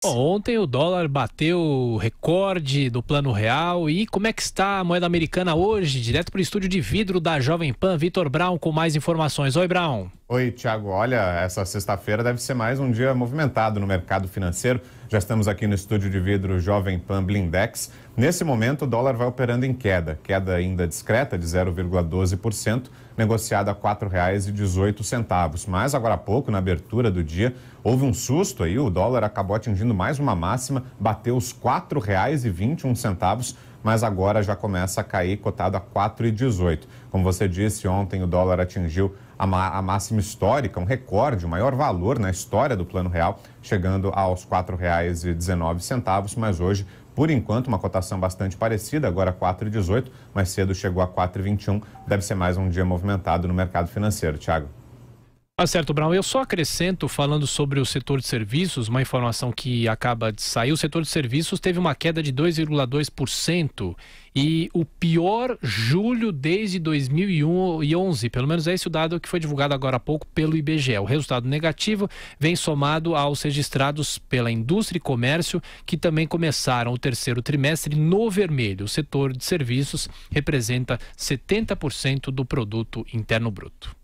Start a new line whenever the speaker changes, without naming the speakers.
Bom, ontem o dólar bateu o recorde do plano real. E como é que está a moeda americana hoje? Direto para o estúdio de vidro da Jovem Pan, Vitor Brown, com mais informações. Oi, Brown.
Oi, Tiago. Olha, essa sexta-feira deve ser mais um dia movimentado no mercado financeiro. Já estamos aqui no estúdio de vidro Jovem Pan Blindex. Nesse momento, o dólar vai operando em queda, queda ainda discreta de 0,12%, negociada a R$ 4,18. Mas agora há pouco, na abertura do dia, houve um susto aí, o dólar acabou atingindo mais uma máxima, bateu os R$ 4,21 mas agora já começa a cair, cotado a 4,18. Como você disse, ontem o dólar atingiu a, máxima histórica, um recorde, o maior valor na história do Plano Real, chegando aos R$ 4,19, mas hoje, por enquanto, uma cotação bastante parecida, agora 4,18, mais cedo chegou a 4,21. Deve ser mais um dia movimentado no mercado financeiro, Tiago.
Tá certo, Brown. Eu só acrescento, falando sobre o setor de serviços, uma informação que acaba de sair. O setor de serviços teve uma queda de 2,2% e o pior julho desde 2011. Pelo menos é esse o dado que foi divulgado agora há pouco pelo IBGE. O resultado negativo vem somado aos registrados pela indústria e comércio, que também começaram o terceiro trimestre no vermelho. O setor de serviços representa 70% do produto interno bruto.